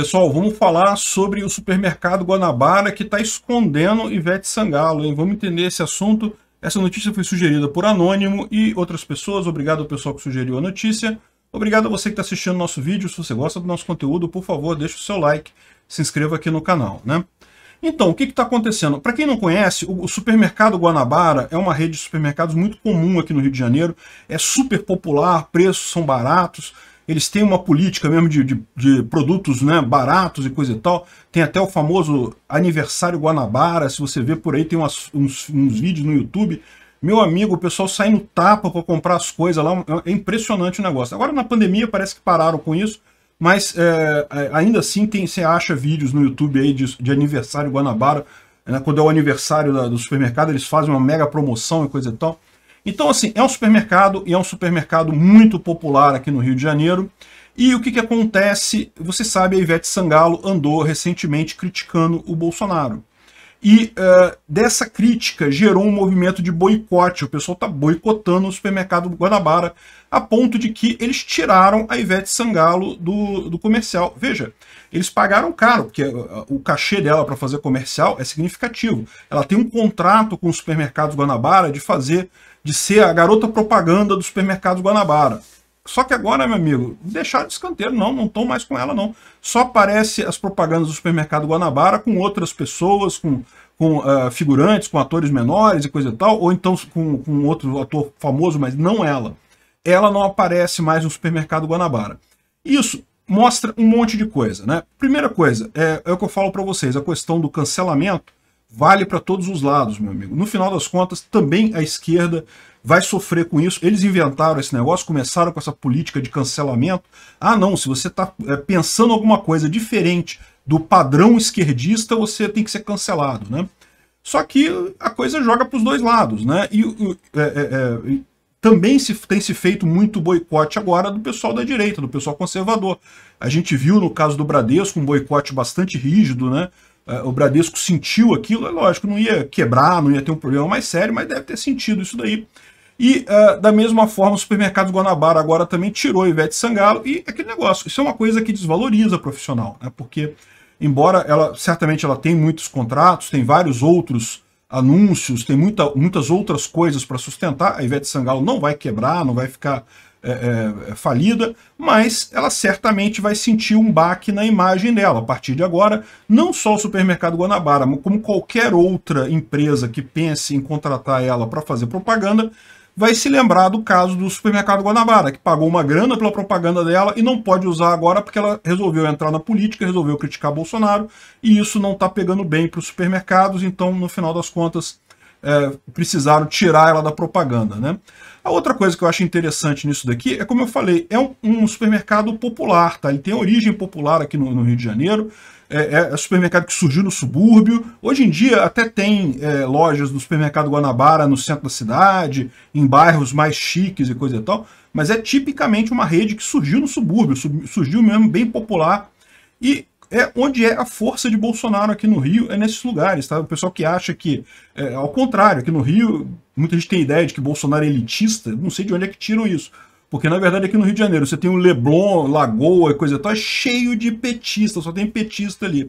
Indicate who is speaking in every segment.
Speaker 1: Pessoal, vamos falar sobre o supermercado Guanabara que está escondendo Ivete Sangalo. Hein? Vamos entender esse assunto. Essa notícia foi sugerida por Anônimo e outras pessoas. Obrigado ao pessoal que sugeriu a notícia. Obrigado a você que está assistindo nosso vídeo. Se você gosta do nosso conteúdo, por favor, deixe o seu like. Se inscreva aqui no canal. Né? Então, o que está acontecendo? Para quem não conhece, o supermercado Guanabara é uma rede de supermercados muito comum aqui no Rio de Janeiro. É super popular, preços são baratos eles têm uma política mesmo de, de, de, produtos né, baratos e coisa e tal. Tem até o famoso aniversário Guanabara, se você vê por aí, tem umas, uns, uns vídeos no YouTube. Meu amigo, o pessoal sai no tapa para comprar as coisas lá, é, é impressionante o negócio. Agora na pandemia parece que pararam com isso, mas é, é, ainda assim tem, você acha vídeos no YouTube aí de, de aniversário Guanabara, né, quando é o aniversário da, do supermercado eles fazem uma mega promoção e coisa e tal. Então, assim, é um supermercado e é um supermercado muito popular aqui no Rio de Janeiro. E o que, que acontece? Você sabe, a Ivete Sangalo andou recentemente criticando o Bolsonaro. E uh, dessa crítica gerou um movimento de boicote. O pessoal está boicotando o supermercado do Guanabara, a ponto de que eles tiraram a Ivete Sangalo do, do comercial. Veja, eles pagaram caro, porque eh, o cachê dela para fazer comercial é significativo. Ela tem um contrato com o supermercado Guanabara de fazer, de ser a garota propaganda do supermercado Guanabara. Só que agora, meu amigo, deixar de escanteio, não, não estou mais com ela, não. Só aparece as propagandas do supermercado Guanabara com outras pessoas, com, com uh, figurantes, com atores menores e coisa e tal, ou então com, com outro ator famoso, mas não ela. Ela não aparece mais no supermercado Guanabara. Isso mostra um monte de coisa, né? Primeira coisa, é, é o que eu falo para vocês, a questão do cancelamento vale para todos os lados, meu amigo. No final das contas, também a esquerda vai sofrer com isso. Eles inventaram esse negócio, começaram com essa política de cancelamento. Ah, não, se você está é, pensando alguma coisa diferente do padrão esquerdista, você tem que ser cancelado, né? Só que a coisa joga para os dois lados, né? E, e é, é, é também se, tem se feito muito boicote agora do pessoal da direita, do pessoal conservador. A gente viu no caso do Bradesco um boicote bastante rígido, né? É, o Bradesco sentiu aquilo, é lógico, não ia quebrar, não ia ter um problema mais sério, mas deve ter sentido isso daí. E uh, da mesma forma, o supermercado Guanabara agora também tirou Ivete Sangalo e aquele negócio. Isso é uma coisa que desvaloriza a profissional, né? Porque, embora ela certamente ela tem muitos contratos, tem vários outros anúncios, tem muita, muitas outras coisas para sustentar, a Ivete Sangalo não vai quebrar, não vai ficar é, é, é, falida, mas ela certamente vai sentir um baque na imagem dela. A partir de agora, não só o supermercado Guanabara, como qualquer outra empresa que pense em contratar ela para fazer propaganda, vai se lembrar do caso do supermercado Guanabara, que pagou uma grana pela propaganda dela e não pode usar agora porque ela resolveu entrar na política, resolveu criticar Bolsonaro, e isso não está pegando bem para os supermercados, então, no final das contas, é, precisaram tirar ela da propaganda. Né? A outra coisa que eu acho interessante nisso daqui é, como eu falei, é um, um supermercado popular, tá? Ele tem origem popular aqui no, no Rio de Janeiro. É, é, é supermercado que surgiu no subúrbio. Hoje em dia até tem é, lojas do supermercado Guanabara no centro da cidade, em bairros mais chiques e coisa e tal. Mas é tipicamente uma rede que surgiu no subúrbio, surgiu mesmo bem popular. E é onde é a força de Bolsonaro aqui no Rio, é nesses lugares, tá? O pessoal que acha que, é, ao contrário, aqui no Rio, muita gente tem ideia de que Bolsonaro é elitista, não sei de onde é que tiram isso. Porque, na verdade, aqui no Rio de Janeiro, você tem o Leblon, Lagoa e coisa e tal, é cheio de petista, só tem petista ali.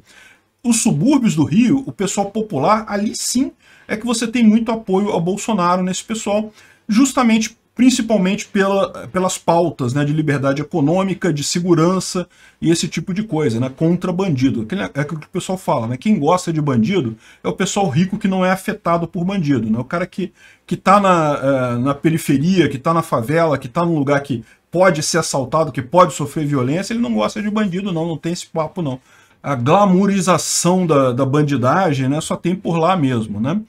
Speaker 1: Os subúrbios do Rio, o pessoal popular, ali sim é que você tem muito apoio ao Bolsonaro nesse pessoal, justamente principalmente pela, pelas pautas né, de liberdade econômica, de segurança e esse tipo de coisa, né, contra bandido. É aquele, é aquilo que o pessoal fala, né, quem gosta de bandido é o pessoal rico que não é afetado por bandido, né, o cara que está na, é, na periferia, que está na favela, que está num lugar que pode ser assaltado, que pode sofrer violência, ele não gosta de bandido não, não tem esse papo não. A glamorização da, da bandidagem né, só tem por lá mesmo, né?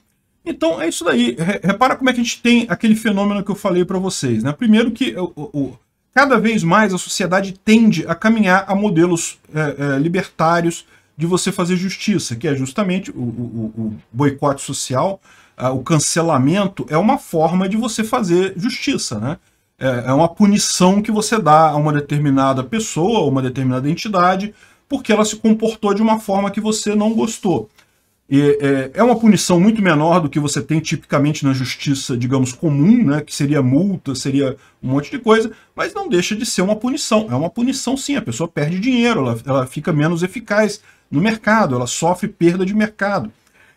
Speaker 1: Então é isso daí. Repara como é que a gente tem aquele fenômeno que eu falei para vocês. Né? Primeiro que o, o, cada vez mais a sociedade tende a caminhar a modelos é, é, libertários de você fazer justiça, que é justamente o, o boicote social, a, o cancelamento é uma forma de você fazer justiça. Né? É, é uma punição que você dá a uma determinada pessoa, a uma determinada entidade, porque ela se comportou de uma forma que você não gostou. É, é uma punição muito menor do que você tem tipicamente na justiça, digamos, comum, né? que seria multa, seria um monte de coisa, mas não deixa de ser uma punição. É uma punição sim, a pessoa perde dinheiro, ela, ela fica menos eficaz no mercado, ela sofre perda de mercado.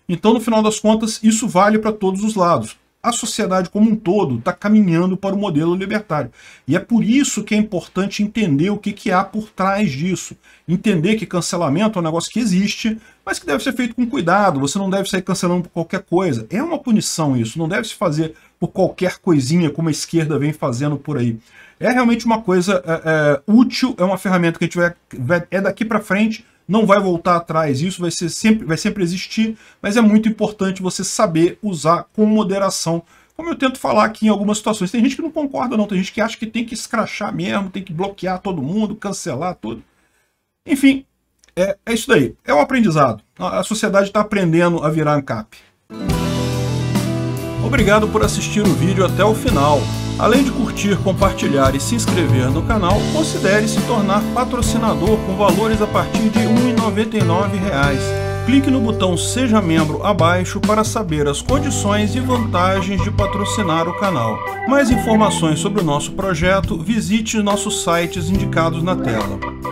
Speaker 1: Então, no final das contas, isso vale para todos os lados. A sociedade como um todo está caminhando para o modelo libertário. E é por isso que é importante entender o que, que há por trás disso. Entender que cancelamento é um negócio que existe, mas que deve ser feito com cuidado, você não deve sair cancelando por qualquer coisa. É uma punição isso, não deve se fazer por qualquer coisinha como a esquerda vem fazendo por aí. É realmente uma coisa é, é, útil, é uma ferramenta que a gente vai, vai é daqui para frente, não vai voltar atrás, isso vai, ser sempre, vai sempre existir, mas é muito importante você saber usar com moderação como eu tento falar aqui em algumas situações. Tem gente que não concorda não, tem gente que acha que tem que escrachar mesmo, tem que bloquear todo mundo, cancelar tudo. Enfim, é, é isso daí. É um aprendizado. A sociedade está aprendendo a virar ANCAP. Obrigado por assistir o vídeo até o final. Além de curtir, compartilhar e se inscrever no canal, considere se tornar patrocinador com valores a partir de R$ 1,99 clique no botão Seja Membro abaixo para saber as condições e vantagens de patrocinar o canal. Mais informações sobre o nosso projeto, visite nossos sites indicados na tela.